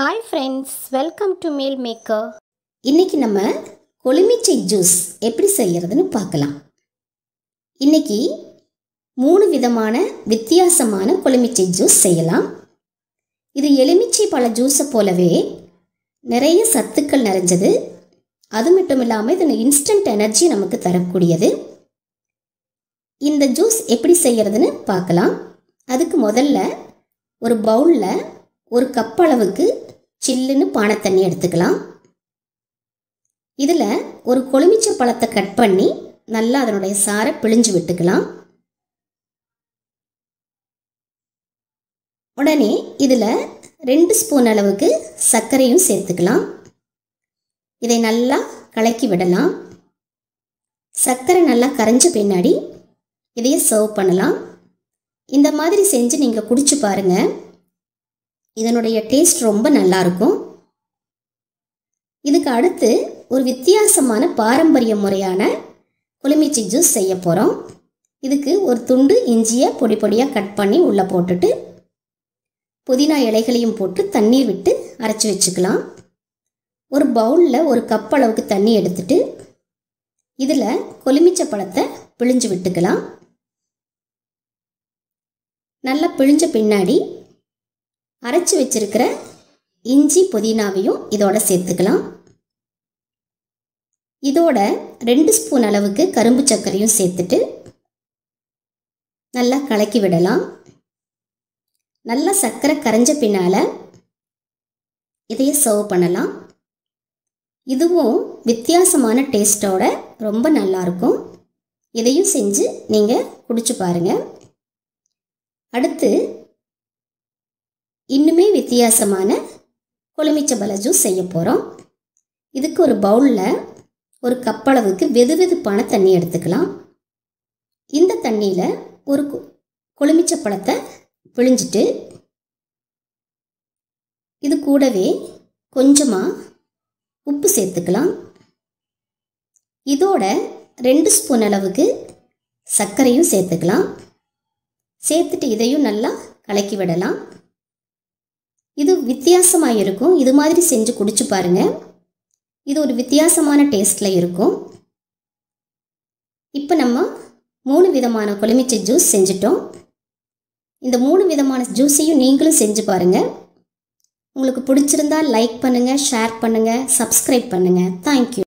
hi friends welcome to meal maker இன்றைக்கி நம்ம கொழுமிச்சை juice எப்படி செய்கிறதுன்னு பார்க்கலாம் இன்றைக்கி மூணு விதமான வித்தியாசமான கொழுமிச்சை ஜூஸ் செய்யலாம் இது எலுமிச்சை பழ ஜூஸை போலவே நிறைய சத்துக்கள் நிறைஞ்சது அது மட்டும் இல்லாமல் இது இன்ஸ்டன்ட் எனர்ஜி நமக்கு தரக்கூடியது இந்த ஜூஸ் எப்படி செய்கிறதுன்னு பார்க்கலாம் அதுக்கு முதல்ல ஒரு பவுலில் ஒரு கப் அளவுக்கு சில்லுன்னு பானை தண்ணி எடுத்துக்கலாம் இதில் ஒரு கொழுமிச்ச பழத்தை கட் பண்ணி நல்லா அதனுடைய சாரை பிழிஞ்சு விட்டுக்கலாம் உடனே இதில் ரெண்டு ஸ்பூன் அளவுக்கு சர்க்கரையும் சேர்த்துக்கலாம் இதை நல்லா கலக்கி விடலாம் சர்க்கரை நல்லா கரைஞ்ச பின்னாடி இதையே சர்வ் பண்ணலாம் இந்த மாதிரி செஞ்சு நீங்கள் குடிச்சு பாருங்கள் இதனுடைய டேஸ்ட் ரொம்ப நல்லாயிருக்கும் இதுக்கு அடுத்து ஒரு வித்தியாசமான பாரம்பரிய முறையான புளிமிச்சி ஜூஸ் செய்ய போகிறோம் இதுக்கு ஒரு துண்டு இஞ்சியை பொடி பொடியாக கட் பண்ணி உள்ளே போட்டுட்டு புதினா இலைகளையும் போட்டு தண்ணீர் விட்டு அரைச்சி வச்சுக்கலாம் ஒரு பவுலில் ஒரு கப் அளவுக்கு தண்ணி எடுத்துட்டு இதில் கொலுமிச்ச பழத்தை பிழிஞ்சு விட்டுக்கலாம் நல்லா பிழிஞ்ச பின்னாடி அரைச்சி வச்சுருக்கிற இஞ்சி புதினாவையும் இதோட சேர்த்துக்கலாம் இதோட ரெண்டு ஸ்பூன் அளவுக்கு கரும்பு சர்க்கரையும் சேர்த்துட்டு நல்லா கலக்கி விடலாம் நல்லா சர்க்கரை கரைஞ்ச பின்னால் இதையே சர்வ் பண்ணலாம் இதுவும் வித்தியாசமான டேஸ்ட்டோட ரொம்ப நல்லாயிருக்கும் இதையும் செஞ்சு நீங்கள் குடிச்சு பாருங்கள் அடுத்து இன்னுமே வித்தியாசமான கொலுமிச்சை பல செய்ய போகிறோம் இதுக்கு ஒரு பவுலில் ஒரு கப்பளவுக்கு வெது வெதுப்பான தண்ணி எடுத்துக்கலாம் இந்த தண்ணியில் ஒரு கொழுமிச்சை பழத்தை பிழிஞ்சிட்டு இது கூடவே கொஞ்சமாக உப்பு சேர்த்துக்கலாம் இதோட ரெண்டு ஸ்பூன் அளவுக்கு சர்க்கரையும் சேர்த்துக்கலாம் சேர்த்துட்டு இதையும் நல்லா கலக்கி விடலாம் இது வித்தியாசமாக இருக்கும் இது மாதிரி செஞ்சு குடிச்சு பாருங்கள் இது ஒரு வித்தியாசமான டேஸ்ட்டில் இருக்கும் இப்போ நம்ம மூணு விதமான கொலுமிச்சை ஜூஸ் செஞ்சிட்டோம் இந்த மூணு விதமான ஜூஸையும் நீங்களும் செஞ்சு பாருங்கள் உங்களுக்கு பிடிச்சிருந்தா லைக் பண்ணுங்கள் ஷேர் பண்ணுங்கள் சப்ஸ்கிரைப் பண்ணுங்கள் தேங்க்யூ